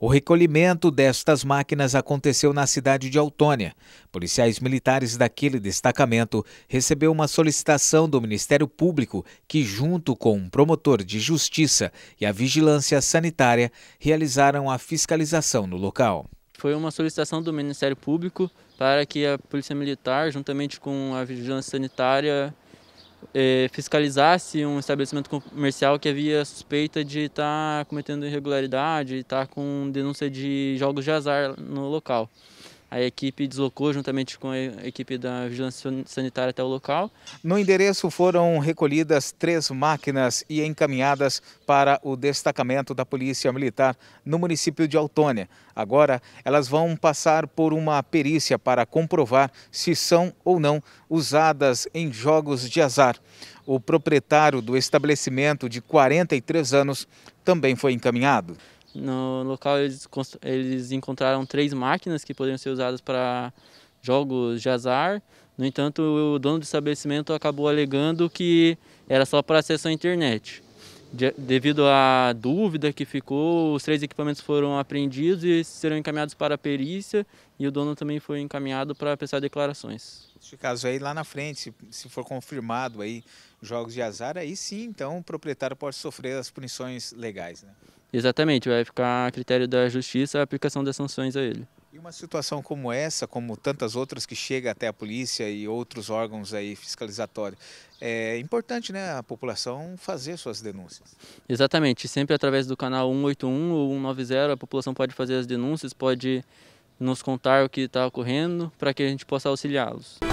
O recolhimento destas máquinas aconteceu na cidade de Autônia. Policiais militares daquele destacamento recebeu uma solicitação do Ministério Público que, junto com um promotor de justiça e a vigilância sanitária, realizaram a fiscalização no local. Foi uma solicitação do Ministério Público para que a Polícia Militar, juntamente com a Vigilância Sanitária, é, fiscalizasse um estabelecimento comercial que havia suspeita de estar tá cometendo irregularidade, estar tá com denúncia de jogos de azar no local. A equipe deslocou juntamente com a equipe da Vigilância Sanitária até o local. No endereço foram recolhidas três máquinas e encaminhadas para o destacamento da Polícia Militar no município de Autônia. Agora, elas vão passar por uma perícia para comprovar se são ou não usadas em jogos de azar. O proprietário do estabelecimento, de 43 anos, também foi encaminhado. No local eles, eles encontraram três máquinas que poderiam ser usadas para jogos de azar. No entanto, o dono do estabelecimento acabou alegando que era só para acesso à internet. De, devido à dúvida que ficou, os três equipamentos foram apreendidos e serão encaminhados para a perícia e o dono também foi encaminhado para prestar declarações. Neste caso aí, lá na frente, se for confirmado aí jogos de azar, aí sim, então o proprietário pode sofrer as punições legais, né? Exatamente, vai ficar a critério da justiça a aplicação das sanções a ele. E uma situação como essa, como tantas outras que chega até a polícia e outros órgãos aí fiscalizatórios, é importante, né, a população fazer suas denúncias. Exatamente, sempre através do canal 181 ou 190 a população pode fazer as denúncias, pode nos contar o que está ocorrendo para que a gente possa auxiliá-los.